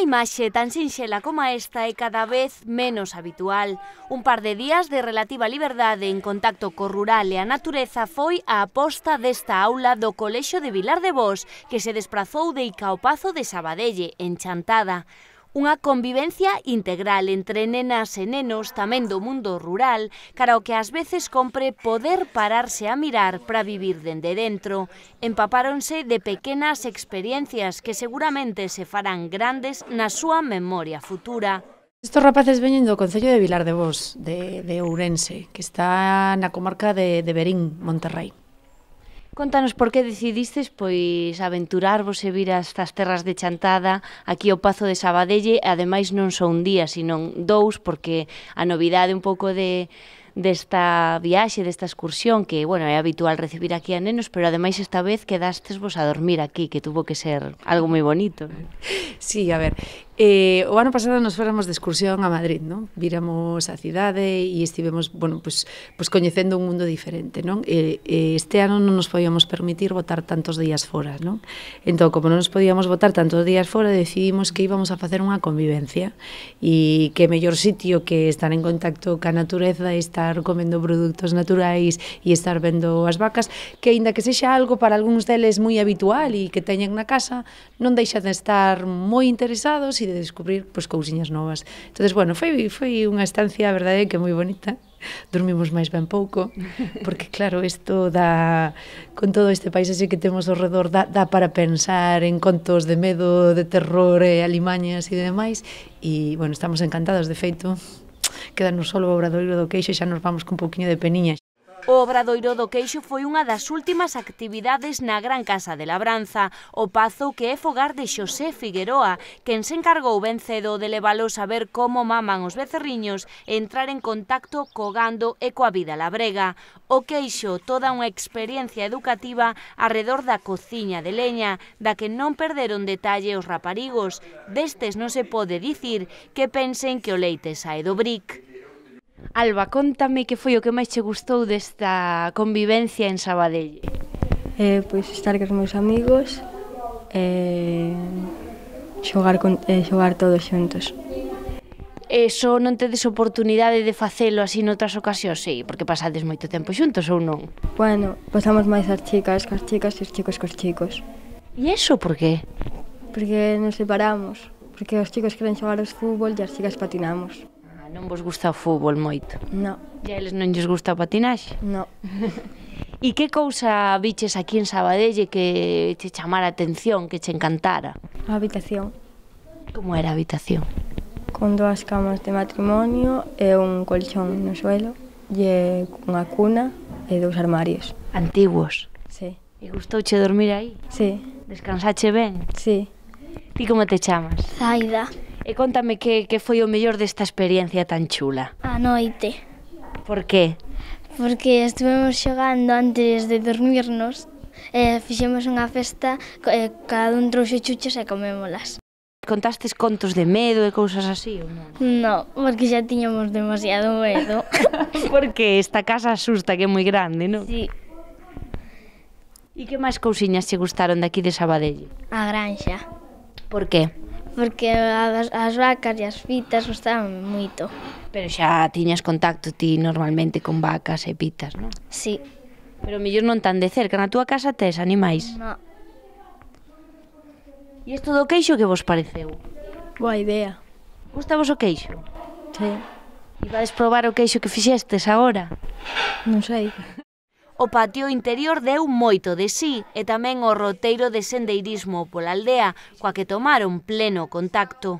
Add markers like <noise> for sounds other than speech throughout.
imaxe tan sinxela como esta é cada vez menos habitual. Un par de días de relativa liberdade en contacto co rural e a natureza foi a aposta desta aula do Colexo de Vilar de Vos, que se desprazou de Icaopazo de Sabadelle, en Chantada. Unha convivencia integral entre nenas e nenos tamén do mundo rural cara ao que ás veces compre poder pararse a mirar para vivir dende dentro. Empapáronse de pequenas experiencias que seguramente se farán grandes na súa memoria futura. Estos rapaces veñen do Concello de Vilar de Vos, de, de Ourense, que está na comarca de, de Berín, Monterrey. Contanos por que decidistes pois aventurarvos e vir a estas terras de Chantada aquí ao Pazo de Sabadelle, ademais non só un día, sino dous, porque a novidade un pouco de desta viaxe, desta excursión que, bueno, é habitual recibir aquí a nenos, pero ademais esta vez quedastes vos a dormir aquí, que tuvo que ser algo moi bonito. Sí, a ver, Eh, o ano pasado nos fóramos de excursión a Madrid, non? Viramos a cidade e estivemos, bueno, pois, pois coñecendo un mundo diferente, non? Eh, eh, este ano non nos podíamos permitir votar tantos días fora, non? Entón, como non nos podíamos votar tantos días fora, decidimos que íbamos a facer unha convivencia e que mellor sitio que estar en contacto ca natureza, estar comendo produtos naturais e estar vendo as vacas, que aínda que sexa algo para algúns deles moi habitual e que teñen na casa, non deixa de estar moi interesados e de descubrir pois, cousiñas novas. entonces bueno, foi, foi unha estancia, a verdade, que moi bonita, dormimos máis ben pouco, porque claro, isto da con todo este país así que temos ao redor dá, dá para pensar en contos de medo, de terror e eh, alimañas e demais, e bueno, estamos encantados de feito. Quedanos solo o obradoiro do queixo e xa nos vamos con un pouquiño de peniña. O Obradoiro do Queixo foi unha das últimas actividades na Gran Casa de Labranza, o pazo que é fogar de Xosé Figueroa, quen se encargou ben cedo de levalo saber como maman os becerriños e entrar en contacto co gando e coa vida labrega. O Queixo, toda unha experiencia educativa arredor da cociña de leña, da que non perderon detalle os raparigos. Destes non se pode dicir que pensen que o leite sae do bric. Alba, contame que foi o que máis che gustou desta convivencia en Sabadell. Eh, pois pues, estar cos meus amigos e eh, xogar, con, eh, xogar todos xuntos. E só non tedes oportunidade de facelo así noutras ocasións, sí, porque pasades moito tempo xuntos ou non? Bueno, pasamos máis as chicas cos chicas e os chicos cos chicos. E eso por qué? Porque nos separamos, porque os chicos queren xogar os fútbol e as chicas patinamos non vos gusta o fútbol moito? No. E a eles non lles gusta o patinaxe? No. <laughs> E que cousa viches aquí en Sabadelle que che chamara atención, que che encantara? A habitación. Como era a habitación? Con dúas camas de matrimonio e un colchón no suelo e unha cuna e dous armarios. Antiguos? Sí. E gustouche dormir aí? Sí. Descansache ben? Sí. Ti como te chamas? Zaida. E contame que, que foi o mellor desta experiencia tan chula. A noite. Por que? Porque estuvemos xogando antes de dormirnos e fixemos unha festa, e cada un trouxe chuchos e comémolas. Contastes contos de medo e cousas así ou non? No, porque xa tiñamos demasiado medo. <laughs> porque esta casa asusta que é moi grande, non? Sí. E que máis cousiñas se gustaron daqui de Sabadell? A granxa. Por que? porque as, as vacas e as fitas gostaban moito. Pero xa tiñas contacto ti normalmente con vacas e pitas, non? Sí. Pero mellor non tan de cerca, na túa casa tes animais? Non. E isto do queixo que vos pareceu? Boa idea. Gusta vos o queixo? Sí. E vades probar o queixo que fixestes agora? Non sei. O patio interior deu moito de sí e tamén o roteiro de sendeirismo pola aldea, coa que tomaron pleno contacto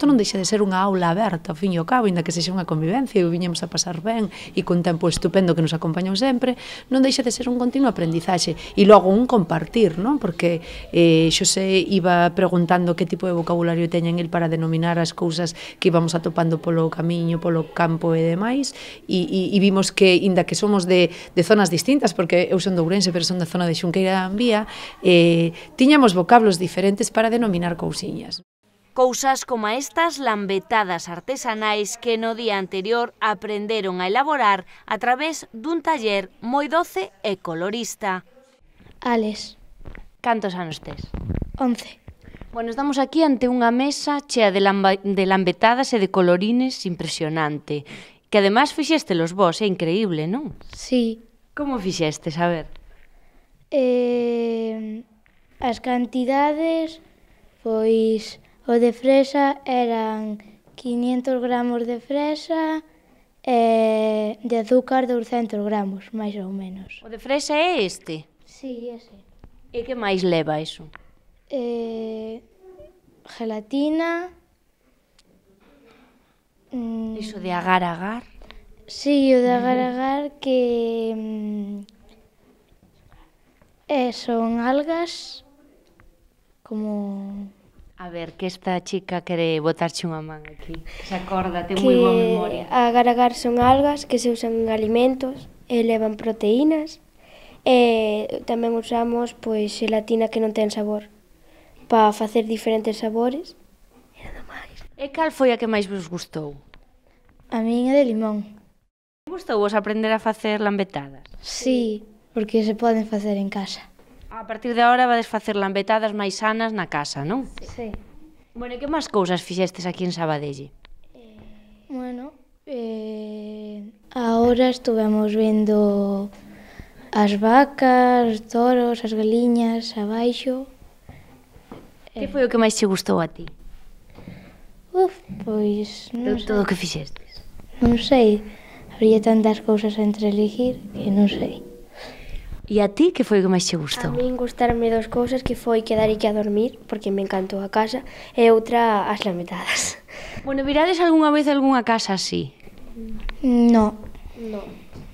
isto non deixa de ser unha aula aberta, ao fin e ao cabo, inda que sexa unha convivencia e o viñemos a pasar ben e con tempo estupendo que nos acompañou sempre, non deixa de ser un continuo aprendizaxe e logo un compartir, non? Porque eh, Xosé iba preguntando que tipo de vocabulario teñen el para denominar as cousas que íbamos atopando polo camiño, polo campo e demais, e, e, e vimos que, inda que somos de, de zonas distintas, porque eu son de Ourense, pero son da zona de Xunqueira da Ambía, eh, tiñamos vocablos diferentes para denominar cousiñas. Cousas como estas lambetadas artesanais que no día anterior aprenderon a elaborar a través dun taller moi doce e colorista. Ales. Cantos anos tes? Once. Bueno, estamos aquí ante unha mesa chea de, lamba, de lambetadas e de colorines impresionante. Que además fixeste los vos, é increíble, non? Sí. Como fixestes, a ver? Eh, as cantidades, pois... O de fresa eran 500 gramos de fresa e de azúcar 200 gramos, máis ou menos. O de fresa é este? Sí, ese. E que máis leva iso? Eh, gelatina. Mm, iso de agar-agar? Sí, o de agar-agar que... Mm, eh, son algas como A ver, que esta chica quere botarche unha man aquí. Se acorda, ten moi boa memoria. A garagar son algas que se usan en alimentos, elevan proteínas, e tamén usamos pois xelatina que non ten sabor para facer diferentes sabores. E nada máis. E cal foi a que máis vos gustou? A min é de limón. Gustou vos aprender a facer lambetadas? Sí, porque se poden facer en casa. A partir de ahora vades facer lambetadas máis sanas na casa, non? Sí. Bueno, e que máis cousas fixestes aquí en Sabadelle? Eh, bueno, eh, ahora estuvemos vendo as vacas, os toros, as galiñas, abaixo. Eh. Que foi o que máis che gustou a ti? Uf, pois... Non sei. Todo o que fixestes? Non sei. Habría tantas cousas entre elegir que non sei. E a ti que foi o que máis te gustou? A min gustarme dos cousas que foi quedar e que a dormir, porque me encantou a casa, e outra as lamentadas. Bueno, virades algunha vez algunha casa así? No. No.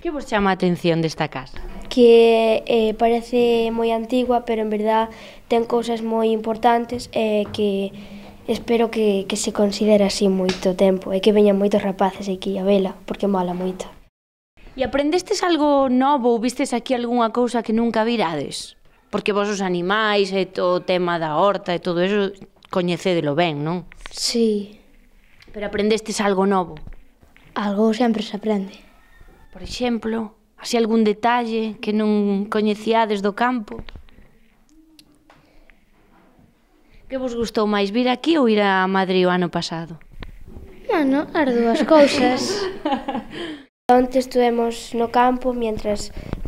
Que vos chama a atención desta casa? Que eh, parece moi antigua, pero en verdad ten cousas moi importantes e eh, que espero que, que se considera así moito tempo e que veñan moitos rapaces aquí a vela, porque mola moito. E aprendestes algo novo ou vistes aquí algunha cousa que nunca virades? Porque vos os animais e todo o tema da horta e todo eso coñecedelo ben, non? Sí. Pero aprendestes algo novo? Algo sempre se aprende. Por exemplo, así algún detalle que non coñecíades do campo? Que vos gustou máis, vir aquí ou ir a Madrid o ano pasado? Bueno, as dúas cousas. <laughs> Onte estuvemos no campo mientras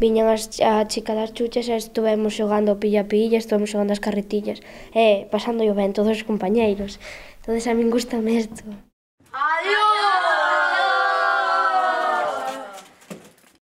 viñan as, a chica das chuchas estuvemos xogando pilla-pilla, estuvemos xogando as carretillas e pasando o ben todos os compañeiros. Entón, a min gustame isto. Adiós!